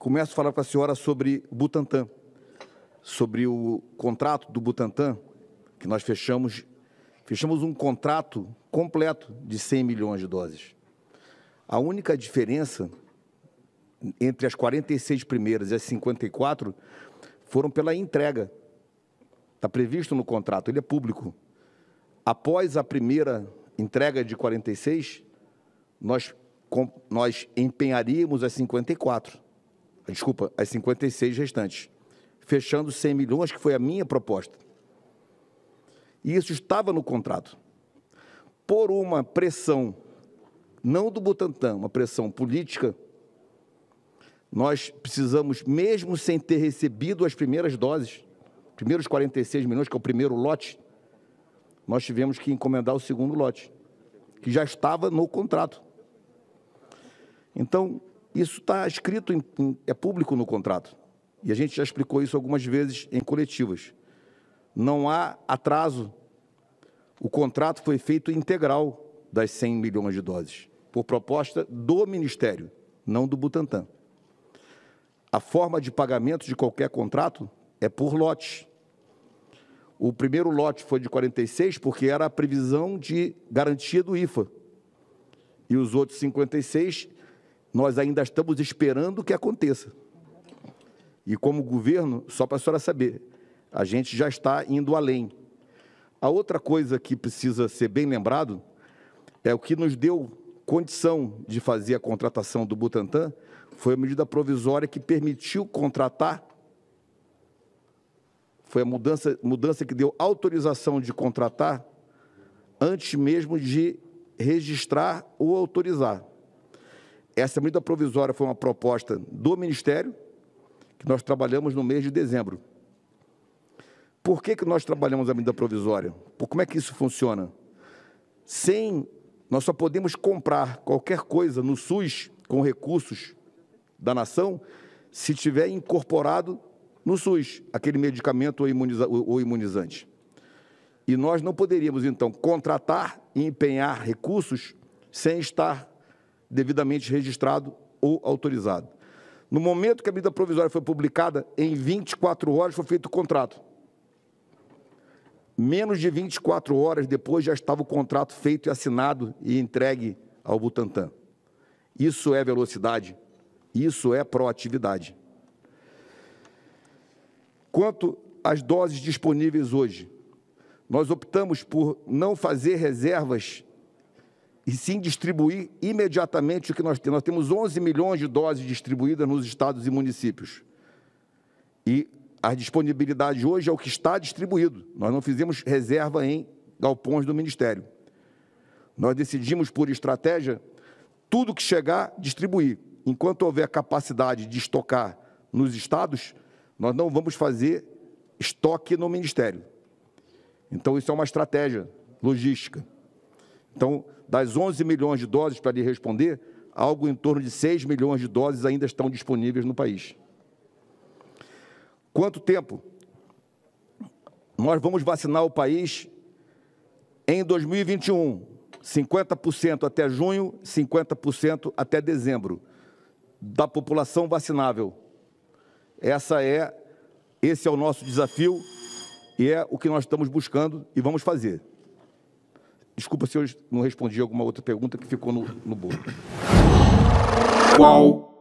começo a falar com a senhora sobre Butantan, sobre o contrato do Butantan, que nós fechamos, fechamos um contrato completo de 100 milhões de doses. A única diferença entre as 46 primeiras e as 54 foram pela entrega. Está previsto no contrato, ele é público. Após a primeira entrega de 46, nós, nós empenharíamos as 54 desculpa, as 56 restantes, fechando 100 milhões, que foi a minha proposta. E isso estava no contrato. Por uma pressão, não do Butantan, uma pressão política, nós precisamos, mesmo sem ter recebido as primeiras doses, primeiros 46 milhões, que é o primeiro lote, nós tivemos que encomendar o segundo lote, que já estava no contrato. Então, isso está escrito, em, em, é público no contrato. E a gente já explicou isso algumas vezes em coletivas. Não há atraso. O contrato foi feito integral das 100 milhões de doses, por proposta do Ministério, não do Butantan. A forma de pagamento de qualquer contrato é por lote. O primeiro lote foi de 46, porque era a previsão de garantia do IFA. E os outros 56 nós ainda estamos esperando que aconteça. E como governo, só para a senhora saber, a gente já está indo além. A outra coisa que precisa ser bem lembrado é o que nos deu condição de fazer a contratação do Butantan foi a medida provisória que permitiu contratar foi a mudança, mudança que deu autorização de contratar antes mesmo de registrar ou autorizar. Essa medida provisória foi uma proposta do Ministério, que nós trabalhamos no mês de dezembro. Por que, que nós trabalhamos a medida provisória? Por como é que isso funciona? Sem, nós só podemos comprar qualquer coisa no SUS com recursos da nação se tiver incorporado no SUS aquele medicamento ou, imuniza, ou imunizante. E nós não poderíamos, então, contratar e empenhar recursos sem estar devidamente registrado ou autorizado. No momento que a medida provisória foi publicada, em 24 horas foi feito o contrato. Menos de 24 horas depois já estava o contrato feito e assinado e entregue ao Butantan. Isso é velocidade, isso é proatividade. Quanto às doses disponíveis hoje, nós optamos por não fazer reservas e sim distribuir imediatamente o que nós temos. Nós temos 11 milhões de doses distribuídas nos estados e municípios. E a disponibilidade hoje é o que está distribuído. Nós não fizemos reserva em galpões do Ministério. Nós decidimos, por estratégia, tudo que chegar, distribuir. Enquanto houver capacidade de estocar nos estados, nós não vamos fazer estoque no Ministério. Então, isso é uma estratégia logística. Então, das 11 milhões de doses, para lhe responder, algo em torno de 6 milhões de doses ainda estão disponíveis no país. Quanto tempo? Nós vamos vacinar o país em 2021, 50% até junho, 50% até dezembro da população vacinável. Essa é esse é o nosso desafio e é o que nós estamos buscando e vamos fazer. Desculpa se eu não respondi alguma outra pergunta que ficou no, no bolo. Qual